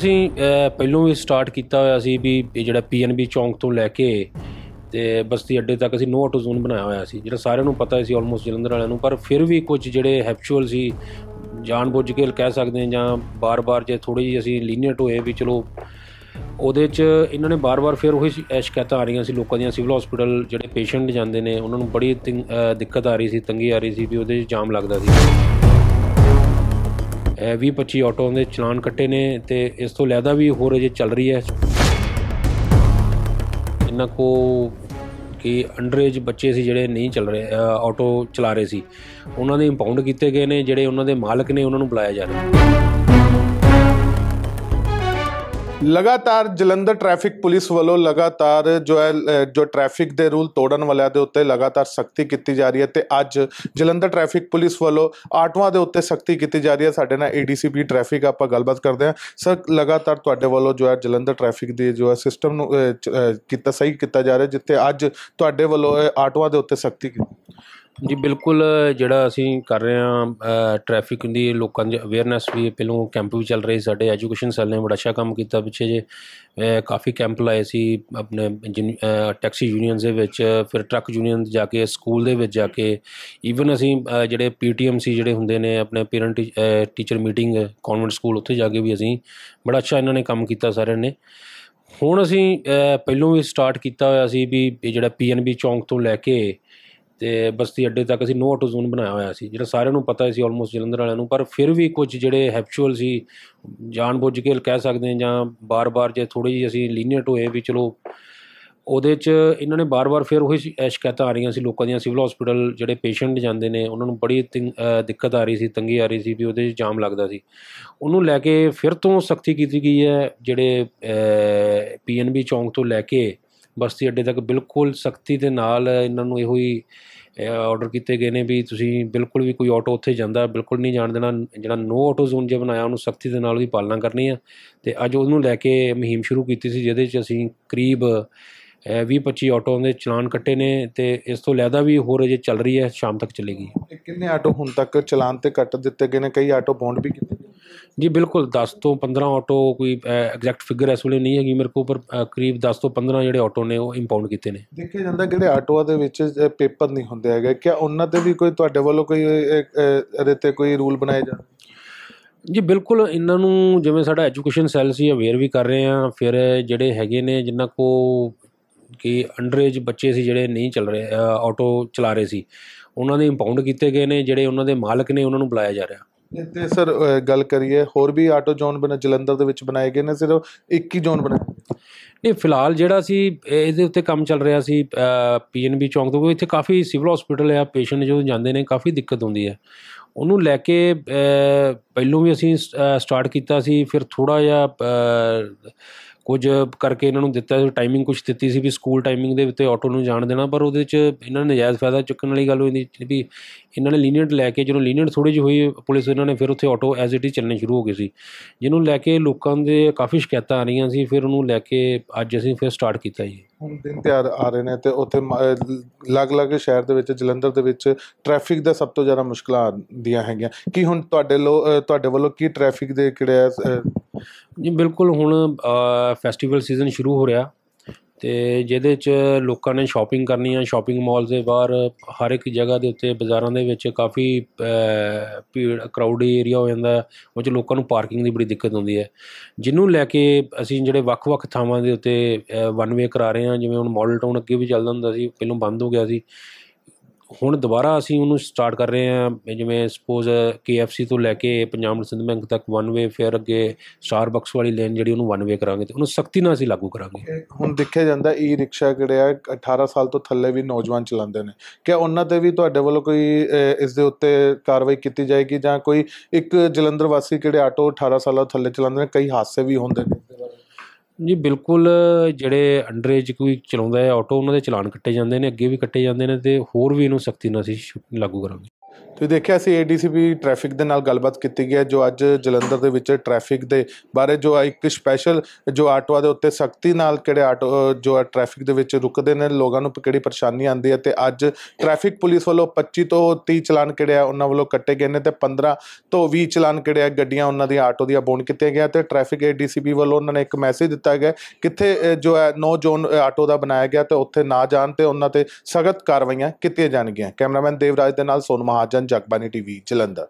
ਅਸੀਂ ਪਹਿਲਾਂ ਵੀ ਸਟਾਰਟ ਕੀਤਾ ਹੋਇਆ ਸੀ ਵੀ ਇਹ ਜਿਹੜਾ ਪੀਐਨਬੀ ਚੌਂਕ ਤੋਂ ਲੈ ਕੇ ਤੇ ਬਸਤੀ ਅੱਡੇ ਤੱਕ ਅਸੀਂ ਨੋ ਆਟੋ ਜ਼ੋਨ ਬਣਾਇਆ ਹੋਇਆ ਸੀ ਜਿਹੜਾ ਸਾਰਿਆਂ ਨੂੰ ਪਤਾ ਸੀ ਆਲਮੋਸਟ ਜਲੰਧਰ ਵਾਲਿਆਂ ਨੂੰ ਪਰ ਫਿਰ ਵੀ ਕੁਝ ਜਿਹੜੇ ਹੈਬਚੁਅਲ ਸੀ ਜਾਣਬੁੱਝ ਕੇ ਕਹਿ ਸਕਦੇ ਜਾਂ ਬਾਰ-ਬਾਰ ਜੇ ਥੋੜੀ ਜਿਹੀ ਅਸੀਂ ਲੀਨੀਅਟ ਹੋਏ ਵੀ ਚਲੋ ਉਹਦੇ 'ਚ ਇਹਨਾਂ ਨੇ ਬਾਰ-ਬਾਰ ਫਿਰ ਉਹੀ ਸ਼ਿਕਾਇਤਾਂ ਆ ਰਹੀਆਂ ਸੀ ਲੋਕਾਂ ਦੀਆਂ ਸਿਵਲ ਹਸਪੀਟਲ ਜਿਹੜੇ ਪੇਸ਼ੈਂਟ ਜਾਂਦੇ ਨੇ ਉਹਨਾਂ ਨੂੰ ਬੜੀ ਦਿੱਕਤ ਆ ਰਹੀ ਸੀ ਤੰਗੀ ਆ ਰਹੀ ਸੀ ਵੀ ਉਹਦੇ 'ਚ ਜਾਮ ਲੱਗਦਾ ਸੀ 20 25 ਆਟੋਆਂ ਦੇ ਚਲਾਨ ਕੱਟੇ ਨੇ ਤੇ ਇਸ ਤੋਂ ਲੈਦਾ ਵੀ ਹੋਰ ਅਜੇ ਚੱਲ ਰਹੀ ਹੈ ਇਹਨਾਂ ਕੋ ਕਿ ਅੰਡਰੇਜ ਬੱਚੇ ਸੀ ਜਿਹੜੇ ਨਹੀਂ ਚੱਲ ਰਹੇ ਆਟੋ ਚਲਾ ਰਹੇ ਸੀ ਉਹਨਾਂ ਦੇ ਇੰਪਾਉਂਡ ਕੀਤੇ ਗਏ ਨੇ ਜਿਹੜੇ ਉਹਨਾਂ ਦੇ ਮਾਲਕ ਨੇ ਉਹਨਾਂ ਨੂੰ ਬੁਲਾਇਆ ਜਾ ਰਿਹਾ ਹੈ ਲਗਾਤਾਰ ਜਲੰਧਰ ਟ੍ਰੈਫਿਕ ਪੁਲਿਸ ਵੱਲੋਂ ਲਗਾਤਾਰ ਜੋ ਹੈ ਜੋ ਟ੍ਰੈਫਿਕ ਦੇ ਰੂਲ ਤੋੜਨ ਵਾਲਿਆਂ ਦੇ ਉੱਤੇ ਲਗਾਤਾਰ ਸਖਤੀ ਕੀਤੀ ਜਾ ਰਹੀ ਹੈ ਤੇ ਅੱਜ ਜਲੰਧਰ ਟ੍ਰੈਫਿਕ ਪੁਲਿਸ ਵੱਲੋਂ ਆਟੋਆਂ ਦੇ ਉੱਤੇ ਸਖਤੀ ਕੀਤੀ ਜਾ ਰਹੀ ਹੈ ਸਾਡੇ ਨਾਲ ਏਡੀਸੀਪੀ ਟ੍ਰੈਫਿਕ ਆਪਾਂ ਗੱਲਬਾਤ ਕਰਦੇ ਹਾਂ ਸਰ ਲਗਾਤਾਰ ਤੁਹਾਡੇ ਵੱਲੋਂ ਜੋ ਹੈ ਜਲੰਧਰ ਟ੍ਰੈਫਿਕ ਦੀ ਜੋ ਹੈ ਸਿਸਟਮ ਨੂੰ ਕੀਤਾ ਸਹੀ ਕੀਤਾ ਜਾ ਰਿਹਾ ਜਿੱਥੇ ਅੱਜ ਤੁਹਾਡੇ ਵੱਲੋਂ ਆਟੋਆਂ ਦੇ ਉੱਤੇ ਸਖਤੀ ਕੀਤੀ ਜੀ ਬਿਲਕੁਲ ਜਿਹੜਾ ਅਸੀਂ ਕਰ ਰਹੇ ਆ ਟ੍ਰੈਫਿਕ ਦੀ ਲੋਕਾਂ ਦੀ ਅਵੇਅਰਨੈਸ ਵੀ ਪਹਿਲੋਂ ਕੈਂਪ ਵੀ ਚੱਲ ਰਹੇ ਸਾਡੇ ਐਜੂਕੇਸ਼ਨ ਸੈੱਲ ਨੇ ਬੜਾ ਅੱਛਾ ਕੰਮ ਕੀਤਾ ਪਿੱਛੇ ਜੇ ਕਾਫੀ ਕੈਂਪ ਲਾਏ ਸੀ ਆਪਣੇ ਟੈਕਸੀ ਯੂਨੀਅਨਸ ਦੇ ਵਿੱਚ ਫਿਰ ਟਰੱਕ ਯੂਨੀਅਨ ਜਾ ਕੇ ਸਕੂਲ ਦੇ ਵਿੱਚ ਜਾ ਕੇ ਈਵਨ ਅਸੀਂ ਜਿਹੜੇ ਪੀਟੀਐਮਸੀ ਜਿਹੜੇ ਹੁੰਦੇ ਨੇ ਆਪਣੇ parent teacher meeting convent school ਉੱਥੇ ਜਾ ਕੇ ਵੀ ਅਸੀਂ ਬੜਾ ਅੱਛਾ ਇਹਨਾਂ ਨੇ ਕੰਮ ਕੀਤਾ ਸਾਰਿਆਂ ਨੇ ਹੁਣ ਅਸੀਂ ਪਹਿਲੋਂ ਵੀ ਸਟਾਰਟ ਕੀਤਾ ਹੋਇਆ ਸੀ ਵੀ ਜਿਹੜਾ ਪੀਐਨਬੀ ਚੌਂਕ ਤੋਂ ਲੈ ਕੇ ਤੇ ਬਸਤੀ ਅੱਡੇ ਤੱਕ ਅਸੀਂ ਨੋ ਆਟੋ ਜ਼ੋਨ ਬਣਾਇਆ ਹੋਇਆ ਸੀ ਜਿਹੜਾ ਸਾਰਿਆਂ ਨੂੰ ਪਤਾ ਸੀ ਆਲਮੋਸਟ ਜਲੰਧਰ ਵਾਲਿਆਂ ਨੂੰ ਪਰ ਫਿਰ ਵੀ ਕੁਝ ਜਿਹੜੇ ਹੈਬਚੁਅਲ ਸੀ ਜਾਣਬੁੱਝ ਕੇ ਕਹਿ ਸਕਦੇ ਜਾਂ ਬਾਰ-ਬਾਰ ਜੇ ਥੋੜੀ ਜਿਹੀ ਅਸੀਂ ਲੀਨੀਅਰ ਟੋਏ ਵੀ ਚਲੋ ਉਹਦੇ 'ਚ ਇਹਨਾਂ ਨੇ ਬਾਰ-ਬਾਰ ਫਿਰ ਉਹੀ ਸ਼ਿਕਾਇਤਾਂ ਆ ਰਹੀਆਂ ਸੀ ਲੋਕਾਂ ਦੀਆਂ ਸਿਵਲ ਹਸਪੀਟਲ ਜਿਹੜੇ ਪੇਸ਼ੈਂਟ ਜਾਂਦੇ ਨੇ ਉਹਨਾਂ ਨੂੰ ਬੜੀ ਦਿੱਕਤ ਆ ਰਹੀ ਸੀ ਤੰਗੀ ਆ ਰਹੀ ਸੀ ਵੀ ਉਹਦੇ 'ਚ ਜਾਮ ਲੱਗਦਾ ਸੀ ਉਹਨੂੰ ਲੈ ਕੇ ਫਿਰ ਤੋਂ ਸਖਤੀ ਕੀਤੀ ਗਈ ਹੈ ਜਿਹੜੇ ਪੀਐਨਬੀ ਚੌਂਕ ਤੋਂ ਲੈ ਕੇ ਬਸਤੀ ਅੱਡੇ ਤੱਕ ਬਿਲਕੁਲ ਸਖਤੀ ਦੇ ਨਾਲ ਇਹਨਾਂ ਨੂੰ ਇਹੋ ਹੀ ਆਰਡਰ ਕੀਤੇ ਗਏ ਨੇ ਵੀ ਤੁਸੀਂ ਬਿਲਕੁਲ ਵੀ ਕੋਈ ਆਟੋ ਉੱਥੇ ਜਾਂਦਾ ਬਿਲਕੁਲ ਨਹੀਂ ਜਾਣ ਦੇਣਾ ਜਿਹੜਾ ਨੋ ਆਟੋ ਜ਼ੋਨ ਜੇ ਬਣਾਇਆ ਉਹਨੂੰ ਸਖਤੀ ਦੇ ਨਾਲ ਵੀ ਪਾਲਣਾ ਕਰਨੀ ਆ ਤੇ ਅੱਜ ਉਹਨੂੰ ਲੈ ਕੇ ਮੁਹਿੰਮ ਸ਼ੁਰੂ ਕੀਤੀ ਸੀ ਜਿਹਦੇ 'ਚ ਅਸੀਂ ਕਰੀਬ 20-25 ਆਟੋ ਦੇ ਚਲਾਨ ਕੱਟੇ ਨੇ ਤੇ ਇਸ ਤੋਂ ਲੈਦਾ ਵੀ ਹੋਰ ਅਜੇ ਚੱਲ ਰਹੀ ਹੈ ਸ਼ਾਮ ਤੱਕ ਚੱਲੇਗੀ ਕਿੰਨੇ ਆਟੋ ਹੁਣ ਤੱਕ ਚਲਾਨ ਤੇ ਕੱਟ ਦਿੱਤੇ ਗਏ ਨੇ ਕਈ ਆਟੋ ਬੌਂਡ ਵੀ ਕੀਤੇ ਜੀ ਬਿਲਕੁਲ 10 ਤੋਂ 15 ਆਟੋ ਕੋਈ ਐਗਜ਼ੈਕਟ ਫਿਗਰ ਇਸ ਵੇਲੇ ਨਹੀਂ ਹੈਗੀ ਮੇਰੇ ਕੋਲ ਪਰ ਕਰੀਬ 10 ਤੋਂ 15 ਜਿਹੜੇ ਆਟੋ ਨੇ ਉਹ ਇੰਪਾਊਂਡ ਕੀਤੇ ਨੇ ਦੇਖਿਆ ਜਾਂਦਾ ਜਿਹੜੇ ਆਟੋਆਂ ਦੇ ਵਿੱਚ ਪੇਪਰ ਨਹੀਂ ਹੁੰਦੇ ਹੈਗੇ ਕਿ ਉਹਨਾਂ ਤੇ ਵੀ ਕੋਈ ਤੁਹਾਡੇ ਵੱਲੋਂ ਕੋਈ ਇਹਦੇ ਤੇ ਕੋਈ ਰੂਲ ਬਣਾਏ ਜਾਂਦੇ ਜੀ ਬਿਲਕੁਲ ਇਹਨਾਂ ਨੂੰ ਜਿਵੇਂ ਸਾਡਾ ਐਜੂਕੇਸ਼ਨ ਸੈਲ ਸੀ ਅਵੇਅਰ ਵੀ ਕਰ ਰਹੇ ਆ ਫਿਰ ਜਿਹੜੇ ਹੈਗੇ ਨੇ ਜਿਨ੍ਹਾਂ ਕੋ ਕਿ ਅੰਡਰੇਜ ਬੱਚੇ ਸੀ ਜਿਹੜੇ ਨਹੀਂ ਚੱਲ ਰਹੇ ਆਟੋ ਚਲਾ ਰਹੇ ਸੀ ਉਹਨਾਂ ਦੇ ਇੰਪਾਊਂਡ ਕੀਤੇ ਗਏ ਨੇ ਜਿਹੜੇ ਉਹਨਾਂ ਦੇ ਮਾਲਕ ਨੇ ਉਹਨਾਂ ਨੂੰ ਬੁਲਾਇਆ ਜਾ ਰਿਹਾ ਤੇ ਸਰ ਗੱਲ ਕਰੀਏ ਹੋਰ ਵੀ ਆਟੋ ਜ਼ੋਨ ਬਣਾ ਜਲੰਧਰ ਦੇ ਵਿੱਚ ਬਣਾਏ ਗਏ ਨੇ ਸਿਰਫ ਇੱਕ ਹੀ ਜ਼ੋਨ ਬਣਾਇਆ ਨਹੀਂ ਫਿਲਹਾਲ ਜਿਹੜਾ ਸੀ ਇਹਦੇ ਉੱਤੇ ਕੰਮ ਚੱਲ ਰਿਹਾ ਸੀ ਪੀਐਨਬੀ ਚੌਂਕ ਤੋਂ ਇੱਥੇ ਕਾਫੀ ਸਿਵਲ ਹਸਪੀਟਲ ਆ ਪੇਸ਼ੈਂਟ ਜਦੋਂ ਜਾਂਦੇ ਨੇ ਕਾਫੀ ਦਿੱਕਤ ਹੁੰਦੀ ਹੈ ਉਹਨੂੰ ਲੈ ਕੇ ਪਹਿਲੋਂ ਵੀ ਅਸੀਂ ਸਟਾਰਟ ਕੀਤਾ ਸੀ ਫਿਰ ਥੋੜਾ ਜਿਹਾ ਕੁਝ ਕਰਕੇ ਇਹਨਾਂ ਨੂੰ ਦਿੱਤਾ ਟਾਈਮਿੰਗ ਕੁਝ ਦਿੱਤੀ ਸੀ ਵੀ ਸਕੂਲ ਟਾਈਮਿੰਗ ਦੇ ਉੱਤੇ ਆਟੋ ਨੂੰ ਜਾਣ ਦੇਣਾ ਪਰ ਉਹਦੇ ਵਿੱਚ ਇਹਨਾਂ ਨੇ ਨਜਾਇਜ਼ ਫਾਇਦਾ ਚੁੱਕਣ ਵਾਲੀ ਗੱਲ ਹੋਈ ਵੀ ਇਹਨਾਂ ਨੇ ਲੀਨੀਅੰਟ ਲੈ ਕੇ ਜਦੋਂ ਲੀਨੀਅੰਟ ਥੋੜੀ ਜਿਹੀ ਹੋਈ ਪੁਲਿਸ ਇਹਨਾਂ ਨੇ ਫਿਰ ਉੱਥੇ ਆਟੋ ਐਜ਼ ਇਟ ਇਜ਼ ਚੱਲਣੇ ਸ਼ੁਰੂ ਹੋ ਗਏ ਸੀ ਜਿਹਨੂੰ ਲੈ ਕੇ ਲੋਕਾਂ ਦੇ ਕਾਫੀ ਸ਼ਿਕਾਇਤਾਂ ਆ ਰਹੀਆਂ ਸੀ ਫਿਰ ਉਹਨੂੰ ਲੈ ਕੇ ਅੱਜ ਅਸੀਂ ਫਿਰ ਸਟਾਰਟ ਕੀਤਾ ਜੀ ਹੁਣ ਦਿਨ ਤਿਆਰ ਆ ਰਹੇ ਨੇ ਤੇ ਉੱਥੇ ਲਗ-ਲਗ ਸ਼ਹਿਰ ਦੇ ਵਿੱਚ ਜਲੰਧਰ ਦੇ ਵਿੱਚ ਟ੍ਰੈਫਿਕ ਦਾ ਸਭ ਤੋਂ ਜ਼ਿਆਦਾ ਮੁਸ਼ਕਲਾਂ ਦੀਆਂ ਹੈਗੀਆਂ ਕੀ ਹੁਣ ਤੁਹਾਡੇ ਤੁਹਾਡੇ ਵੱਲੋਂ ਕੀ ਟ੍ਰੈਫਿਕ ਦੇ ਕਿਹੜੇ ਜੀ ਬਿਲਕੁਲ ਹੁਣ ਫੈਸਟੀਵਲ ਸੀਜ਼ਨ ਸ਼ੁਰੂ ਹੋ ਰਿਹਾ ਤੇ ਜਿਹਦੇ 'ਚ ਲੋਕਾਂ ਨੇ ਸ਼ਾਪਿੰਗ ਕਰਨੀ ਆ ਸ਼ਾਪਿੰਗ ਮਾਲਸ ਦੇ ਬਾਹਰ ਹਰ ਇੱਕ ਜਗ੍ਹਾ ਦੇ ਉੱਤੇ ਬਾਜ਼ਾਰਾਂ ਦੇ ਵਿੱਚ ਕਾਫੀ ਭੀੜ ਕਰਾਊਡੀ ਏਰੀਆ ਹੋ ਜਾਂਦਾ ਉਹ 'ਚ ਲੋਕਾਂ ਨੂੰ ਪਾਰਕਿੰਗ ਦੀ ਬੜੀ ਦਿੱਕਤ ਹੁੰਦੀ ਹੈ ਜਿਹਨੂੰ ਲੈ ਕੇ ਅਸੀਂ ਜਿਹੜੇ ਵੱਖ-ਵੱਖ ਥਾਵਾਂ ਦੇ ਉੱਤੇ ਵਨ ਵੇ ਕਰਾ ਰਹੇ ਹਾਂ ਜਿਵੇਂ ਹੁਣ ਮਾਡਲ ਟਾਊਨ ਅੱਗੇ ਵੀ ਚੱਲਦਾ ਹੁੰਦਾ ਸੀ ਪਹਿਲਾਂ ਬੰਦ ਹੋ ਗਿਆ ਸੀ ਹੁਣ ਦੁਬਾਰਾ ਅਸੀਂ ਉਹਨੂੰ ਸਟਾਰਟ ਕਰ ਰਹੇ ਹਾਂ ਜਿਵੇਂ ਸਪੋਜ਼ KFC ਤੋਂ ਲੈ ਕੇ ਪੰਜਾਬ ਸਿੰਧ ਬੈਂਕ ਤੱਕ ਵਨ ਵੇ ਫਿਰ ਅੱਗੇ ਸਟਾਰਬਕਸ ਵਾਲੀ ਲੇਨ ਜਿਹੜੀ ਉਹਨੂੰ ਵਨ ਵੇ ਕਰਾਂਗੇ ਤੇ ਉਹਨੂੰ ਸਖਤੀ ਨਾਲ ਅਸੀਂ ਲਾਗੂ ਕਰਾਂਗੇ ਹੁਣ ਦੇਖਿਆ ਜਾਂਦਾ ਈ ਰਿਕਸ਼ਾ ਕਿਹੜੇ ਆ 18 ਸਾਲ ਤੋਂ ਥੱਲੇ ਵੀ ਨੌਜਵਾਨ ਚਲਾਉਂਦੇ ਨੇ ਕਿ ਉਹਨਾਂ ਤੇ ਵੀ ਤੁਹਾਡੇ ਵੱਲੋਂ ਕੋਈ ਇਸ ਦੇ ਉੱਤੇ ਕਾਰਵਾਈ ਕੀਤੀ ਜਾਏਗੀ ਜਾਂ ਕੋਈ ਇੱਕ ਜਲੰਧਰ ਵਾਸੀ ਕਿਹੜੇ ਆਟੋ 18 ਸਾਲਾਂ ਥੱਲੇ ਚਲਾਉਂਦੇ ਨੇ ਕਈ ਹਾਦਸੇ ਵੀ ਹੁੰਦੇ ਨੇ ਜੀ ਬਿਲਕੁਲ ਜਿਹੜੇ ਅੰਡਰ ਏਜ ਕੋਈ ਚਲਾਉਂਦਾ ਹੈ ਆਟੋ ਉਹਨਾਂ ਦੇ ਚਲਾਨ ਕੱਟੇ ਜਾਂਦੇ ਨੇ ਅੱਗੇ ਵੀ ਕੱਟੇ ਜਾਂਦੇ ਨੇ ਤੇ ਹੋਰ ਵੀ ਇਹਨੂੰ ਸਖਤੀ ਨਾਲ ਅਸੀਂ ਲਾਗੂ ਕਰਾਂਗੇ ਤੁਸੀਂ ਦੇਖਿਆ ਸੀ ਏਡੀਸੀਪੀ ਟ੍ਰੈਫਿਕ ਦੇ ਨਾਲ ਗੱਲਬਾਤ ਕੀਤੀ ਗਈ ਹੈ ਜੋ ਅੱਜ ਜਲੰਧਰ ਦੇ ਵਿੱਚ ਟ੍ਰੈਫਿਕ ਦੇ ਬਾਰੇ ਜੋ ਇੱਕ ਸਪੈਸ਼ਲ ਜੋ ਆਟੋਆ ਦੇ ਉੱਤੇ ਸਖਤੀ ਨਾਲ ਕਿਹੜੇ ਆਟੋ ਜੋ ਆ ਟ੍ਰੈਫਿਕ ਦੇ ਵਿੱਚ ਰੁਕਦੇ ਨੇ ਲੋਕਾਂ ਨੂੰ ਕਿਹੜੀ ਪਰੇਸ਼ਾਨੀ ਆਉਂਦੀ ਹੈ ਤੇ ਅੱਜ ਟ੍ਰੈਫਿਕ ਪੁਲਿਸ ਵੱਲੋਂ 25 ਤੋਂ 30 ਚਲਾਨ ਕਿਹੜੇ ਆ ਉਹਨਾਂ ਵੱਲੋਂ ਕੱਟੇ ਗਏ ਨੇ ਤੇ 15 ਤੋਂ 20 ਚਲਾਨ ਕਿਹੜੇ ਆ ਗੱਡੀਆਂ ਉਹਨਾਂ ਦੀ ਆਟੋ ਦੀਆਂ ਬੋਨ ਕੀਤੇ ਗਿਆ ਤੇ ਟ੍ਰੈਫਿਕ ਏਡੀਸੀਪੀ ਵੱਲੋਂ ਉਹਨਾਂ ਨੇ ਇੱਕ ਮੈਸੇਜ ਦਿੱਤਾ ਗਿਆ ਕਿੱਥੇ ਜੋ ਹੈ ਨੋ ਜ਼ੋਨ ਆਟੋ ਦਾ ਬਣਾਇਆ ਗਿਆ ਤੇ ਉੱਥੇ ਨਾ ਜਾਣ ਤੇ ਉਹਨਾਂ ਤੇ ਸਖਤ ਕਾਰਵਾਈਆਂ ਕੀਤੀਆਂ ਜਾਣਗੀਆਂ ਕੈਮਰਾਮੈਨ ਦੇਵਰਾਜ ਦੇ ਨਾਲ ਸੋਨਮਾ ਮਹਾਜਨ ਜਗਬਾਨੀ ਟੀਵੀ ਜਲੰਧਰ